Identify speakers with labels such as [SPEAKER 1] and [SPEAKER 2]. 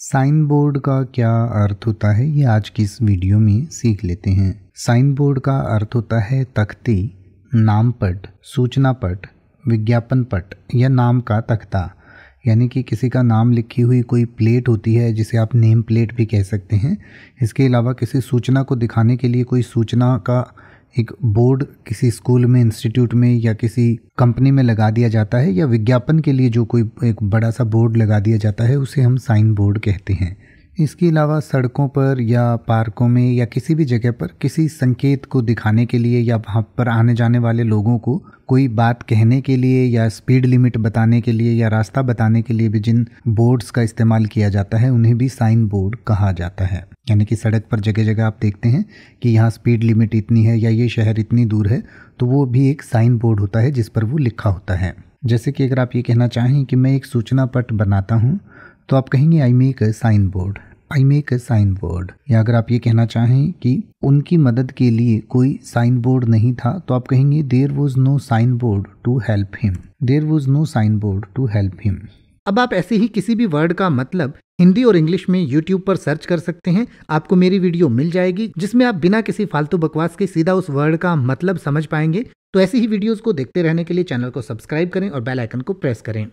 [SPEAKER 1] sign board का क्या अर्थ होता है ये आज की इस वीडियो में सीख लेते हैं साइन बोर्ड का अर्थ होता है तख्ती नाम पट सूचना पट विज्ञापन पट या नाम का तख्ता यानी कि किसी का नाम लिखी हुई कोई प्लेट होती है जिसे आप नेम प्लेट भी कह सकते हैं इसके अलावा किसी सूचना को दिखाने के लिए कोई सूचना का एक बोर्ड किसी स्कूल में इंस्टीट्यूट में या किसी कंपनी में लगा दिया जाता है या विज्ञापन के लिए जो कोई एक बड़ा सा बोर्ड लगा दिया जाता है उसे हम साइन बोर्ड कहते हैं इसके अलावा सड़कों पर या पार्कों में या किसी भी जगह पर किसी संकेत को दिखाने के लिए या वहाँ पर आने जाने वाले लोगों को कोई बात कहने के लिए या स्पीड लिमिट बताने के लिए या रास्ता बताने के लिए भी जिन बोर्ड्स का इस्तेमाल किया जाता है उन्हें भी साइन बोर्ड कहा जाता है यानी कि सड़क पर जगह जगह आप देखते हैं कि यहाँ स्पीड लिमिट इतनी है या ये शहर इतनी दूर है तो वो भी एक साइन बोर्ड होता है जिस पर वो लिखा होता है जैसे कि अगर आप ये कहना चाहें कि मैं एक सूचना पट बनाता हूँ तो आप कहेंगे I make a sign board I make a sign board या अगर आप ये कहना चाहें कि उनकी मदद के लिए कोई साइन बोर्ड नहीं था तो आप कहेंगे there was no sign board to help him there was no sign board to help him अब आप ऐसे ही किसी भी वर्ड का मतलब हिंदी और इंग्लिश में यूट्यूब पर सर्च कर सकते हैं आपको मेरी वीडियो मिल जाएगी जिसमें आप बिना किसी फालतू बकवास के सीधा उस वर्ड का मतलब समझ पाएंगे तो ऐसी ही वीडियोस को देखते रहने के लिए चैनल को सब्सक्राइब करें और बेल आइकन को प्रेस करें